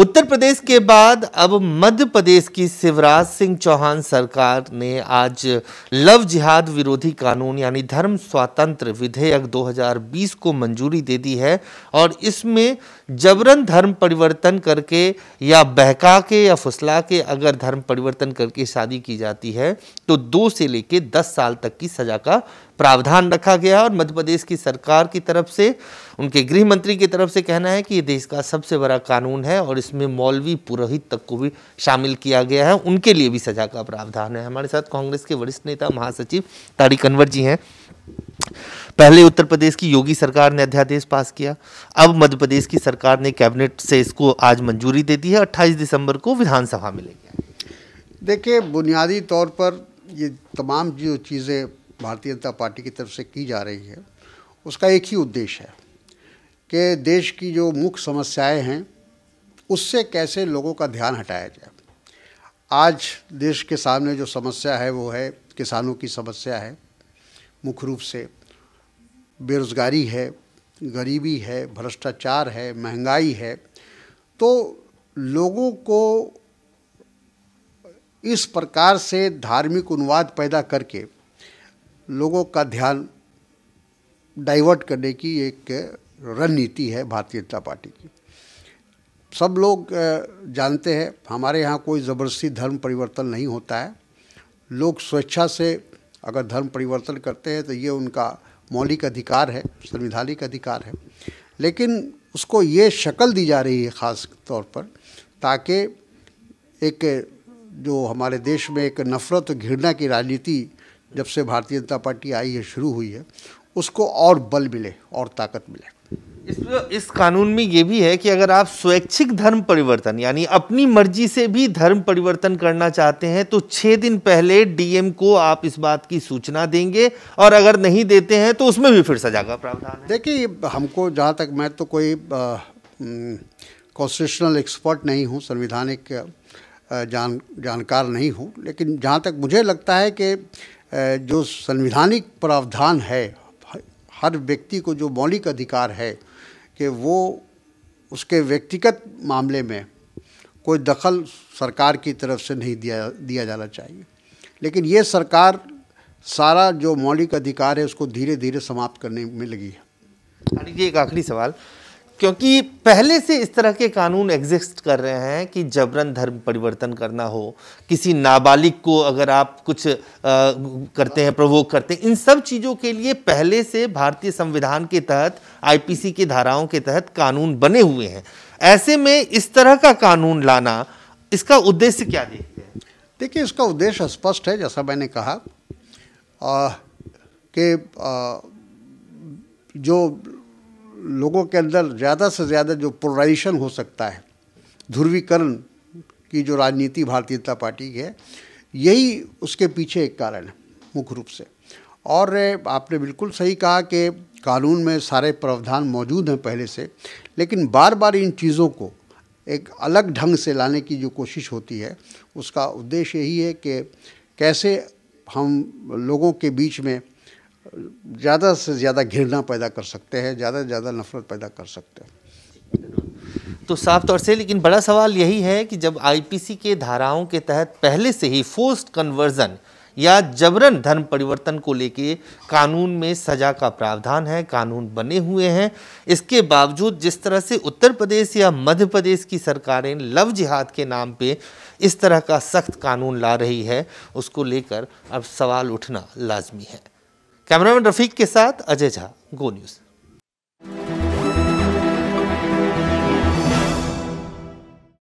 उत्तर प्रदेश के बाद अब मध्य प्रदेश की शिवराज सिंह चौहान सरकार ने आज लव जिहाद विरोधी कानून यानी धर्म स्वातंत्र विधेयक 2020 को मंजूरी दे दी है और इसमें जबरन धर्म परिवर्तन करके या बहका के या फुसला के अगर धर्म परिवर्तन करके शादी की जाती है तो दो से लेकर दस साल तक की सजा का प्रावधान रखा गया और मध्य प्रदेश की सरकार की तरफ से उनके गृह मंत्री की तरफ से कहना है कि ये देश का सबसे बड़ा कानून है और इसमें मौलवी पुरोहित तक को भी शामिल किया गया है उनके लिए भी सजा का प्रावधान है हमारे साथ कांग्रेस के वरिष्ठ नेता महासचिव तारी कन्वर जी हैं पहले उत्तर प्रदेश की योगी सरकार ने अध्यादेश पास किया अब मध्य प्रदेश की सरकार ने कैबिनेट से इसको आज मंजूरी दे दी है 28 दिसंबर को विधानसभा में ले गया देखिए बुनियादी तौर पर ये तमाम जो चीज़ें भारतीय जनता पार्टी की तरफ से की जा रही है उसका एक ही उद्देश्य है कि देश की जो मुख्य समस्याएं हैं उससे कैसे लोगों का ध्यान हटाया जाए आज देश के सामने जो समस्या है वो है किसानों की समस्या है मुख्य रूप से बेरोज़गारी है गरीबी है भ्रष्टाचार है महंगाई है तो लोगों को इस प्रकार से धार्मिक अनुवाद पैदा करके लोगों का ध्यान डाइवर्ट करने की एक रणनीति है भारतीय जनता पार्टी की सब लोग जानते हैं हमारे यहाँ कोई ज़बरदस्ती धर्म परिवर्तन नहीं होता है लोग स्वेच्छा से अगर धर्म परिवर्तन करते हैं तो ये उनका मौलिक अधिकार है संविधानिक अधिकार है लेकिन उसको ये शक्ल दी जा रही है ख़ास तौर पर ताकि एक जो हमारे देश में एक नफ़रत घृणा की राजनीति जब से भारतीय जनता पार्टी आई है शुरू हुई है उसको और बल मिले और ताकत मिले इस इस कानून में ये भी है कि अगर आप स्वैच्छिक धर्म परिवर्तन यानी अपनी मर्जी से भी धर्म परिवर्तन करना चाहते हैं तो छः दिन पहले डीएम को आप इस बात की सूचना देंगे और अगर नहीं देते हैं तो उसमें भी फिर सजा का प्रावधान देखिए हमको जहाँ तक मैं तो कोई कॉन्स्टिट्यूशनल एक्सपर्ट नहीं हूँ संविधानिक जान जानकार नहीं हूँ लेकिन जहाँ तक मुझे लगता है कि जो संविधानिक प्रावधान है हर व्यक्ति को जो मौलिक अधिकार है कि वो उसके व्यक्तिगत मामले में कोई दखल सरकार की तरफ से नहीं दिया दिया जाना चाहिए लेकिन ये सरकार सारा जो मौलिक अधिकार है उसको धीरे धीरे समाप्त करने में लगी है एक आखिरी सवाल क्योंकि पहले से इस तरह के कानून एग्जिस्ट कर रहे हैं कि जबरन धर्म परिवर्तन करना हो किसी नाबालिग को अगर आप कुछ आ, करते हैं प्रवोक करते हैं इन सब चीज़ों के लिए पहले से भारतीय संविधान के तहत आईपीसी की धाराओं के तहत कानून बने हुए हैं ऐसे में इस तरह का कानून लाना इसका उद्देश्य क्या देखते हैं देखिए इसका उद्देश्य स्पष्ट है जैसा मैंने कहा कि जो लोगों के अंदर ज़्यादा से ज़्यादा जो पोलराइजेशन हो सकता है ध्रुवीकरण की जो राजनीति भारतीय जनता पार्टी की है यही उसके पीछे एक कारण है मुख्य रूप से और आपने बिल्कुल सही कहा कि कानून में सारे प्रावधान मौजूद हैं पहले से लेकिन बार बार इन चीज़ों को एक अलग ढंग से लाने की जो कोशिश होती है उसका उद्देश्य यही है कि कैसे हम लोगों के बीच में ज़्यादा से ज़्यादा घृणा पैदा कर सकते हैं ज़्यादा से ज़्यादा नफरत पैदा कर सकते हैं तो साफ तौर से लेकिन बड़ा सवाल यही है कि जब आईपीसी के धाराओं के तहत पहले से ही फोर्स्ड कन्वर्जन या जबरन धर्म परिवर्तन को लेके कानून में सजा का प्रावधान है कानून बने हुए हैं इसके बावजूद जिस तरह से उत्तर प्रदेश या मध्य प्रदेश की सरकारें लव जिहाद के नाम पे इस तरह का सख्त कानून ला रही है उसको लेकर अब सवाल उठना लाजमी है कैमरामैन रफीक के साथ अजय झा गो न्यूज़